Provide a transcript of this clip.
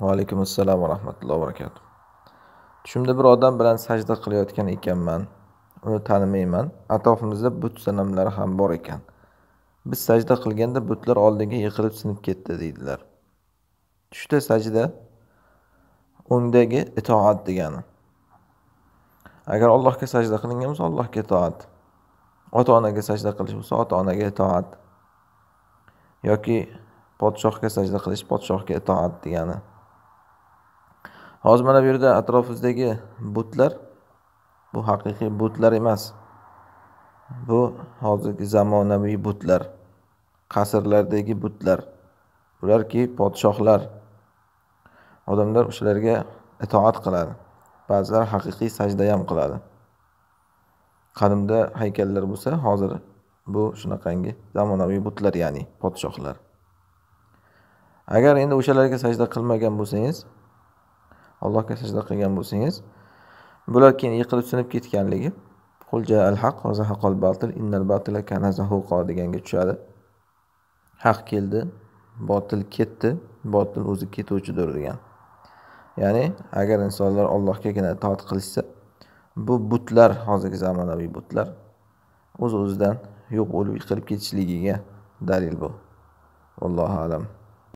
va alaykum assalom va rahmatullohi va barakatuh tushimda bir odam bilan sajda qilayotgan ekanman uni tanimayman atrofimizda but sanamlari ham bor ekan biz sajda qilganda butlar oldinga yiqilib sinib ketdi deydilar tushda sajda o'ngdagi itoat degani agar allohga sajda qilingan bo'lsa allohga itoat ota onaga sajda qilish bo'lsa ota onaga itoat yoki podshohga sajda qilish podshohga itoat degani hozir mana bu yerda atrofimizdagi butlar bu haqiqiy butlar emas bu hozirgi zamonaviy butlar qasrlardagi butlar bularki podshohlar odamlar o'shalarga itoat qiladi ba'zilar haqiqiy sajda ham qiladi qadimda haykallar bo'lsa hozir bu shunaqangi zamonaviy butlar ya'ni podshohlar agar endi o'shalarga sajda qilmagan bo'lsangiz allohga sajda qilgan bo'lsangiz bular keyin yiqilib sinib ketganligi qulja al haq va zahaqal batil innal batila kana zahuqa deganga tushadi haq keldi botil ketdi botil o'zi ketuvchidir degan ya'ni agar insonlar allohgagina itoat qilishsa bu butlar hozirgi zamonaviy butlar o'z o'zidan yo'q bo'lib yiqilib ketishligiga dalil bu allohu alam